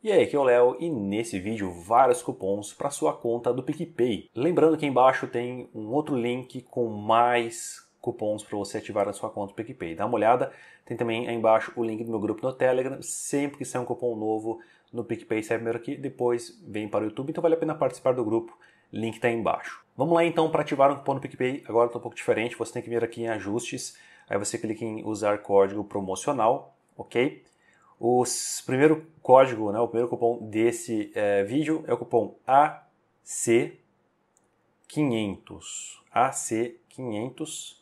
E aí, aqui é o Léo e nesse vídeo vários cupons para sua conta do PicPay. Lembrando que embaixo tem um outro link com mais cupons para você ativar na sua conta do PicPay. Dá uma olhada, tem também aí embaixo o link do meu grupo no Telegram. Sempre que sair um cupom novo no PicPay, sai primeiro aqui, depois vem para o YouTube, então vale a pena participar do grupo. Link está aí embaixo. Vamos lá então para ativar um cupom no PicPay. Agora está um pouco diferente, você tem que vir aqui em ajustes, aí você clica em usar código promocional, ok? O primeiro código, né, o primeiro cupom desse é, vídeo é o cupom AC500. AC500.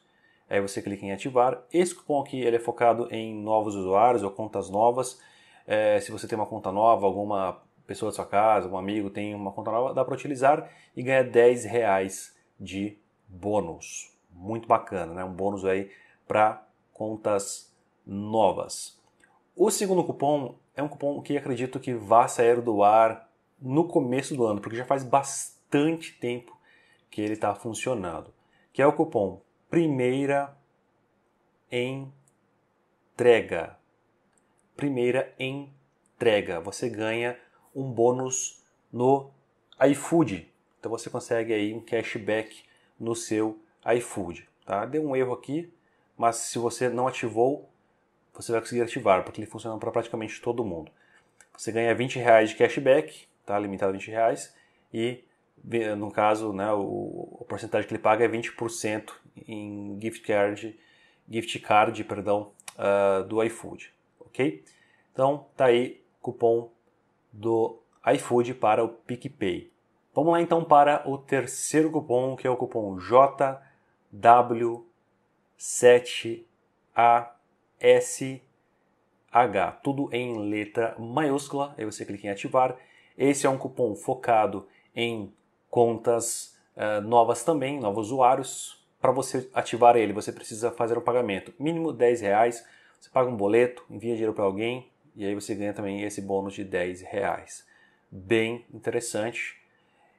Aí você clica em ativar. Esse cupom aqui ele é focado em novos usuários ou contas novas. É, se você tem uma conta nova, alguma pessoa da sua casa, um amigo tem uma conta nova, dá para utilizar e ganha 10 reais de bônus. Muito bacana, né? Um bônus aí para contas novas. O segundo cupom é um cupom que acredito que vá sair do ar no começo do ano, porque já faz bastante tempo que ele está funcionando, que é o cupom primeira entrega. Primeira entrega. Você ganha um bônus no iFood. Então você consegue aí um cashback no seu iFood, tá? Deu um erro aqui, mas se você não ativou, você vai conseguir ativar, porque ele funciona para praticamente todo mundo. Você ganha 20 reais de cashback, tá? limitado a 20 reais, e no caso, né, o, a porcentagem que ele paga é 20% em gift card, gift card perdão, uh, do iFood, ok? Então, tá aí cupom do iFood para o PicPay. Vamos lá então para o terceiro cupom, que é o cupom JW7A SH, tudo em letra maiúscula. Aí você clica em ativar. Esse é um cupom focado em contas uh, novas também, novos usuários. Para você ativar ele, você precisa fazer o pagamento mínimo 10 reais. Você paga um boleto, envia dinheiro para alguém e aí você ganha também esse bônus de 10 reais. Bem interessante.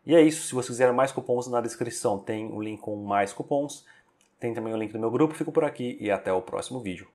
E é isso. Se você quiser mais cupons, na descrição tem o um link com mais cupons. Tem também o link do meu grupo. Fico por aqui e até o próximo vídeo.